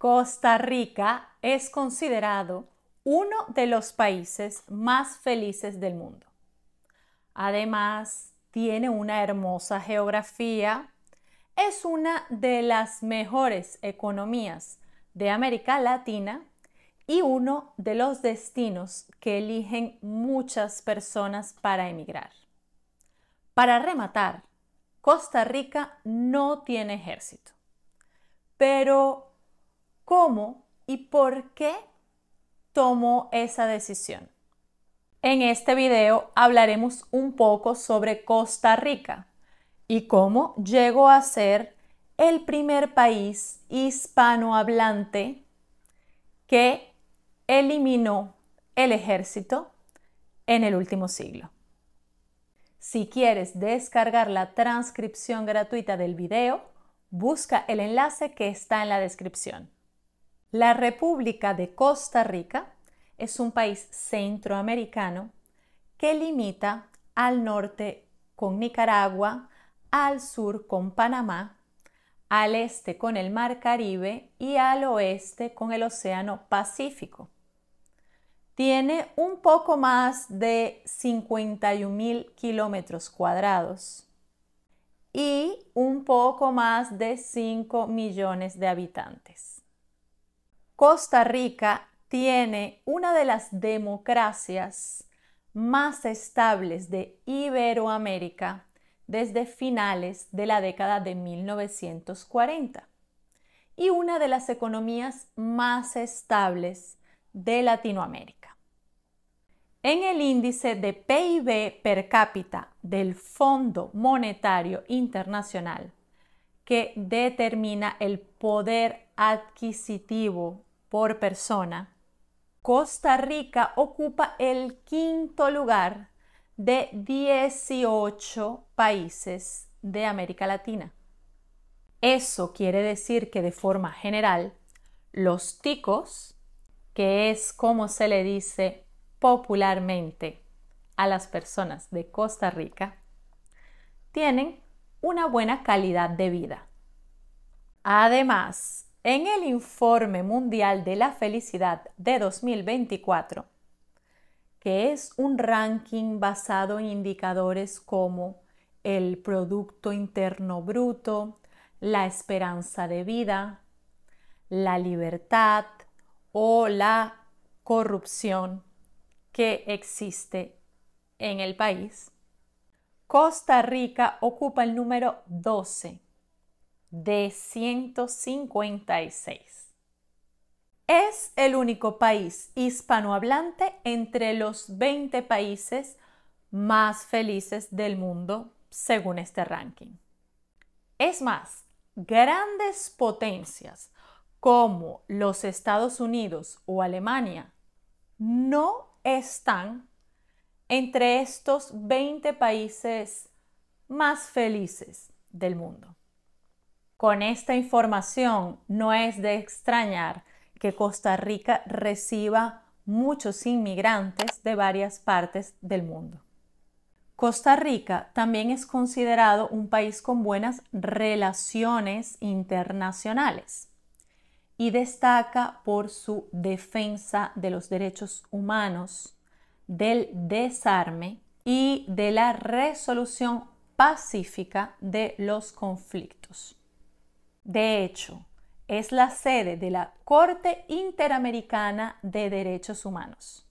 Costa Rica es considerado uno de los países más felices del mundo. Además, tiene una hermosa geografía, es una de las mejores economías de América Latina y uno de los destinos que eligen muchas personas para emigrar. Para rematar, Costa Rica no tiene ejército, pero cómo y por qué tomó esa decisión. En este video hablaremos un poco sobre Costa Rica y cómo llegó a ser el primer país hispanohablante que eliminó el ejército en el último siglo. Si quieres descargar la transcripción gratuita del video, busca el enlace que está en la descripción. La República de Costa Rica es un país centroamericano que limita al norte con Nicaragua, al sur con Panamá, al este con el Mar Caribe y al oeste con el Océano Pacífico. Tiene un poco más de 51.000 kilómetros cuadrados y un poco más de 5 millones de habitantes. Costa Rica tiene una de las democracias más estables de Iberoamérica desde finales de la década de 1940 y una de las economías más estables de Latinoamérica. En el índice de PIB per cápita del Fondo Monetario Internacional, que determina el poder adquisitivo por persona. Costa Rica ocupa el quinto lugar de 18 países de América Latina. Eso quiere decir que de forma general, los ticos, que es como se le dice popularmente a las personas de Costa Rica, tienen una buena calidad de vida. Además, en el Informe Mundial de la Felicidad de 2024, que es un ranking basado en indicadores como el Producto Interno Bruto, la esperanza de vida, la libertad o la corrupción que existe en el país. Costa Rica ocupa el número 12 de 156. Es el único país hispanohablante entre los 20 países más felices del mundo según este ranking. Es más, grandes potencias como los Estados Unidos o Alemania no están entre estos 20 países más felices del mundo. Con esta información no es de extrañar que Costa Rica reciba muchos inmigrantes de varias partes del mundo. Costa Rica también es considerado un país con buenas relaciones internacionales y destaca por su defensa de los derechos humanos, del desarme y de la resolución pacífica de los conflictos. De hecho, es la sede de la Corte Interamericana de Derechos Humanos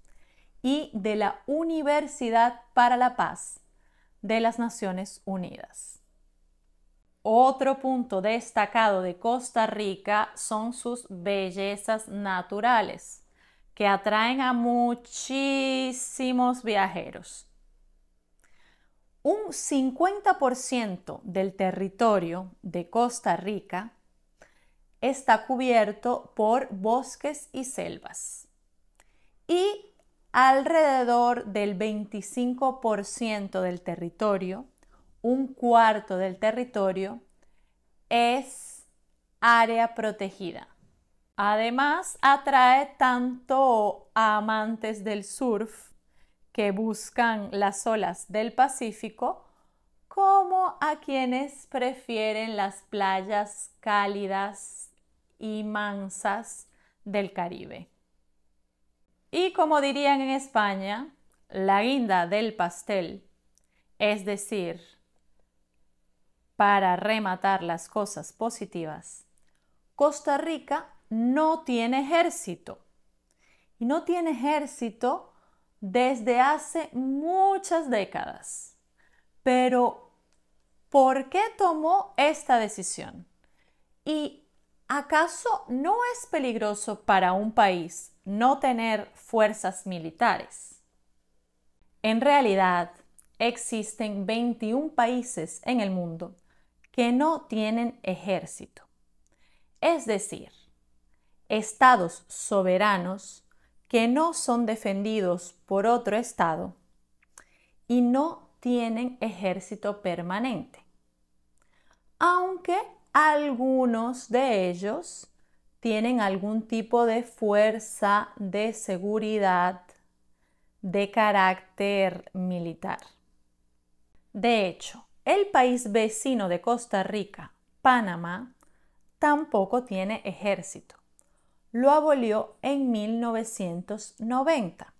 y de la Universidad para la Paz de las Naciones Unidas. Otro punto destacado de Costa Rica son sus bellezas naturales, que atraen a muchísimos viajeros un 50% del territorio de Costa Rica está cubierto por bosques y selvas y alrededor del 25% del territorio, un cuarto del territorio, es área protegida. Además, atrae tanto a amantes del surf que buscan las olas del Pacífico como a quienes prefieren las playas cálidas y mansas del Caribe. Y como dirían en España, la guinda del pastel, es decir, para rematar las cosas positivas, Costa Rica no tiene ejército. Y no tiene ejército desde hace muchas décadas. Pero, ¿por qué tomó esta decisión? ¿Y acaso no es peligroso para un país no tener fuerzas militares? En realidad, existen 21 países en el mundo que no tienen ejército. Es decir, estados soberanos que no son defendidos por otro Estado y no tienen ejército permanente, aunque algunos de ellos tienen algún tipo de fuerza de seguridad de carácter militar. De hecho, el país vecino de Costa Rica, Panamá, tampoco tiene ejército lo abolió en 1990,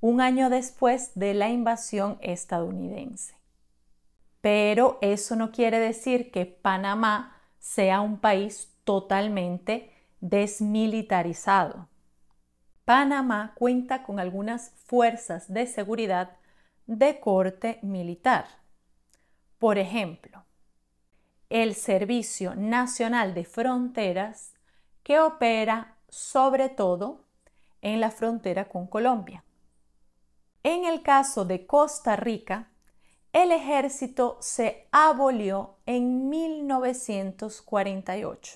un año después de la invasión estadounidense. Pero eso no quiere decir que Panamá sea un país totalmente desmilitarizado. Panamá cuenta con algunas fuerzas de seguridad de corte militar. Por ejemplo, el Servicio Nacional de Fronteras que opera sobre todo en la frontera con Colombia. En el caso de Costa Rica, el ejército se abolió en 1948.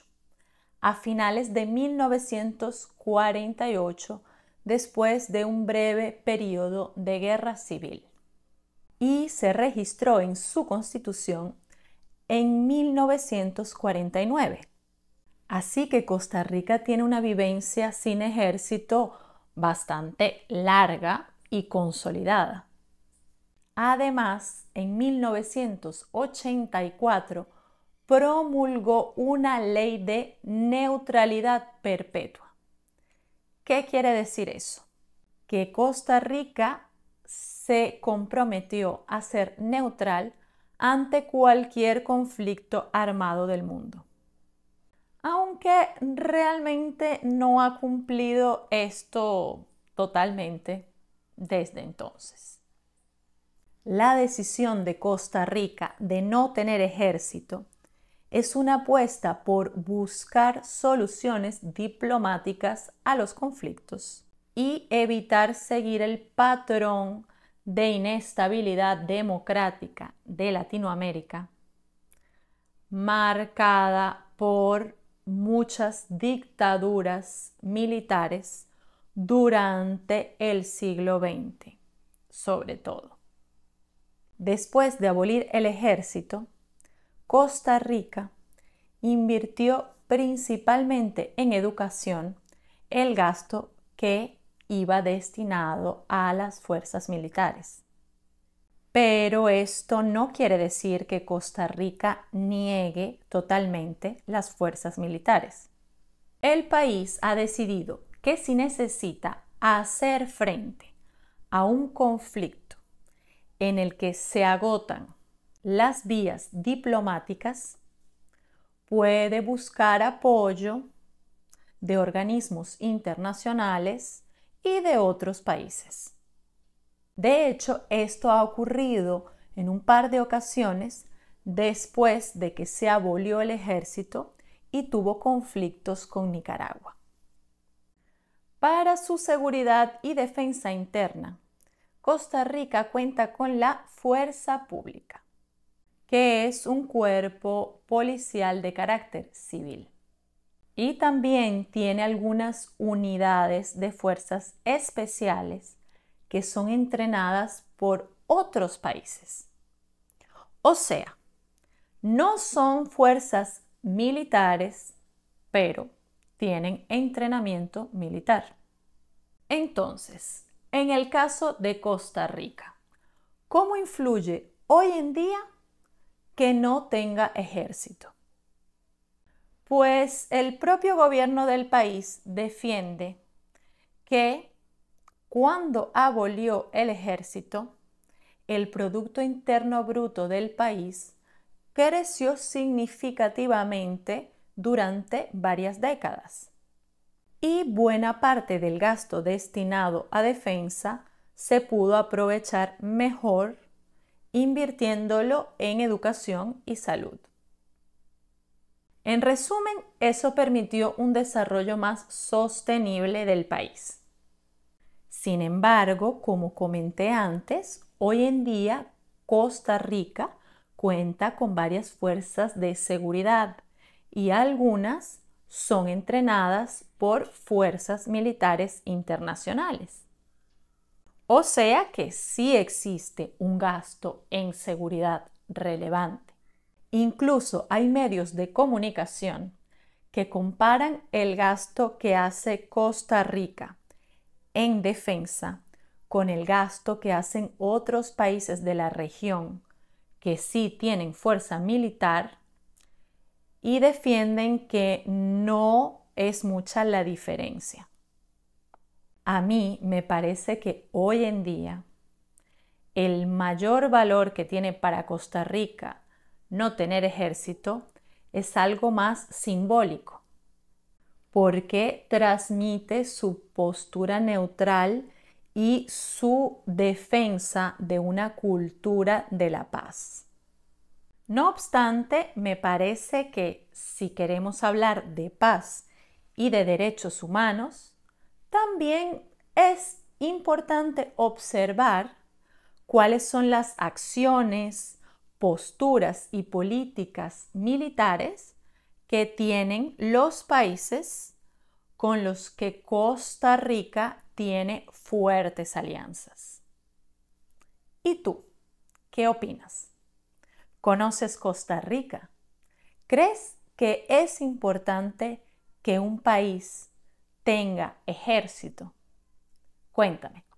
A finales de 1948, después de un breve periodo de guerra civil. Y se registró en su constitución en 1949 Así que Costa Rica tiene una vivencia sin ejército bastante larga y consolidada. Además, en 1984 promulgó una ley de neutralidad perpetua. ¿Qué quiere decir eso? Que Costa Rica se comprometió a ser neutral ante cualquier conflicto armado del mundo aunque realmente no ha cumplido esto totalmente desde entonces. La decisión de Costa Rica de no tener ejército es una apuesta por buscar soluciones diplomáticas a los conflictos y evitar seguir el patrón de inestabilidad democrática de Latinoamérica marcada por muchas dictaduras militares durante el siglo XX, sobre todo. Después de abolir el ejército, Costa Rica invirtió principalmente en educación el gasto que iba destinado a las fuerzas militares pero esto no quiere decir que Costa Rica niegue totalmente las fuerzas militares. El país ha decidido que si necesita hacer frente a un conflicto en el que se agotan las vías diplomáticas, puede buscar apoyo de organismos internacionales y de otros países. De hecho, esto ha ocurrido en un par de ocasiones después de que se abolió el ejército y tuvo conflictos con Nicaragua. Para su seguridad y defensa interna, Costa Rica cuenta con la Fuerza Pública, que es un cuerpo policial de carácter civil. Y también tiene algunas unidades de fuerzas especiales que son entrenadas por otros países. O sea, no son fuerzas militares, pero tienen entrenamiento militar. Entonces, en el caso de Costa Rica, ¿cómo influye hoy en día que no tenga ejército? Pues el propio gobierno del país defiende que cuando abolió el ejército, el Producto Interno Bruto del país creció significativamente durante varias décadas y buena parte del gasto destinado a defensa se pudo aprovechar mejor invirtiéndolo en educación y salud. En resumen, eso permitió un desarrollo más sostenible del país. Sin embargo, como comenté antes, hoy en día Costa Rica cuenta con varias fuerzas de seguridad y algunas son entrenadas por fuerzas militares internacionales. O sea que sí existe un gasto en seguridad relevante. Incluso hay medios de comunicación que comparan el gasto que hace Costa Rica en defensa con el gasto que hacen otros países de la región que sí tienen fuerza militar y defienden que no es mucha la diferencia. A mí me parece que hoy en día el mayor valor que tiene para Costa Rica no tener ejército es algo más simbólico porque transmite su postura neutral y su defensa de una cultura de la paz. No obstante, me parece que si queremos hablar de paz y de derechos humanos, también es importante observar cuáles son las acciones, posturas y políticas militares que tienen los países con los que Costa Rica tiene fuertes alianzas. ¿Y tú? ¿Qué opinas? ¿Conoces Costa Rica? ¿Crees que es importante que un país tenga ejército? Cuéntame.